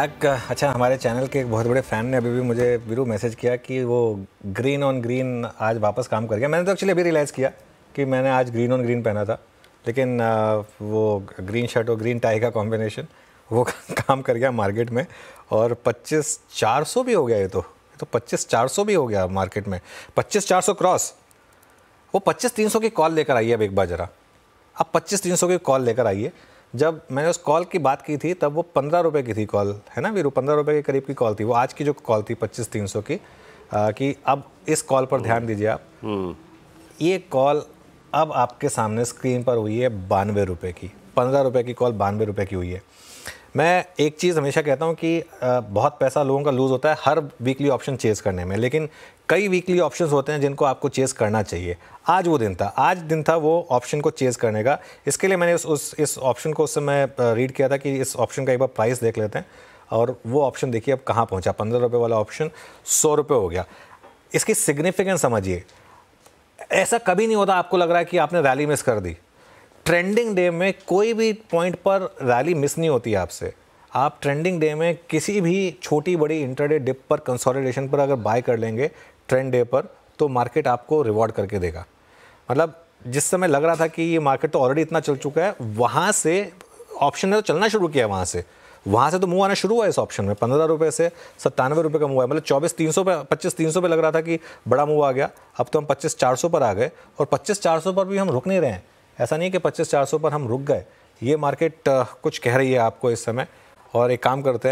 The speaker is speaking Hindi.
एक अच्छा हमारे चैनल के एक बहुत बड़े फ़ैन ने अभी भी मुझे वीरू मैसेज किया कि वो ग्रीन ऑन ग्रीन आज वापस काम कर गया मैंने तो एक्चुअली अभी रियलाइज़ किया कि मैंने आज ग्रीन ऑन ग्रीन पहना था लेकिन वो ग्रीन शर्ट और ग्रीन टाई का कॉम्बिनेशन वो काम कर गया मार्केट में और पच्चीस चार सौ भी हो गया ये तो ये तो पच्चीस चार सौ भी हो गया मार्केट में पच्चीस चार सौ क्रॉस वो पच्चीस तीन सौ की कॉल लेकर आइए अब एक बार ज़रा अब पच्चीस तीन सौ की कॉल लेकर आइए जब मैंने उस कॉल की बात की थी तब वो पंद्रह रुपये की थी कॉल है ना वीरू पंद्रह रुपये के करीब की कॉल थी वो आज की जो कॉल थी पच्चीस तीन सौ की आ, कि अब इस कॉल पर ध्यान दीजिए आप हम्म। ये कॉल अब आपके सामने स्क्रीन पर हुई है बानवे रुपये की पंद्रह रुपये की कॉल बानवे रुपये की हुई है मैं एक चीज़ हमेशा कहता हूँ कि बहुत पैसा लोगों का लूज़ होता है हर वीकली ऑप्शन चेज करने में लेकिन कई वीकली ऑप्शन होते हैं जिनको आपको चेज़ करना चाहिए आज वो दिन था आज दिन था वो ऑप्शन को चेज़ करने का इसके लिए मैंने उस उस इस ऑप्शन को उस समय रीड किया था कि इस ऑप्शन का एक बार प्राइस देख लेते हैं और वो ऑप्शन देखिए अब कहाँ पहुँचा पंद्रह रुपये वाला ऑप्शन सौ रुपये हो गया इसकी सिग्निफिकेंस समझिए ऐसा कभी नहीं होता आपको लग रहा है कि आपने रैली मिस कर दी ट्रेंडिंग डे में कोई भी पॉइंट पर रैली मिस नहीं होती आपसे आप ट्रेंडिंग डे में किसी भी छोटी बड़ी इंटरडे डिप पर कंसोलिडेशन पर अगर बाय कर लेंगे ट्रेंड डे पर तो मार्केट आपको रिवॉर्ड करके देगा मतलब जिस समय लग रहा था कि ये मार्केट तो ऑलरेडी इतना चल चुका है वहाँ से ऑप्शन ने तो चलना शुरू किया वहाँ से वहाँ से तो मुँह आना शुरू हुआ इस ऑप्शन में पंद्रह रुपये से सत्तानवे रुपये का मूव आया मतलब चौबीस तीन सौ पे पच्चीस तीन सौ पे लग रहा था कि बड़ा मूव आ गया अब तो हम पच्चीस चार सौ पर आ गए और पच्चीस चार सौ पर भी हम रुक नहीं रहे हैं ऐसा नहीं है कि पच्चीस चार सौ पर हम रुक गए ये मार्केट कुछ कह रही है आपको इस समय और एक काम करते हैं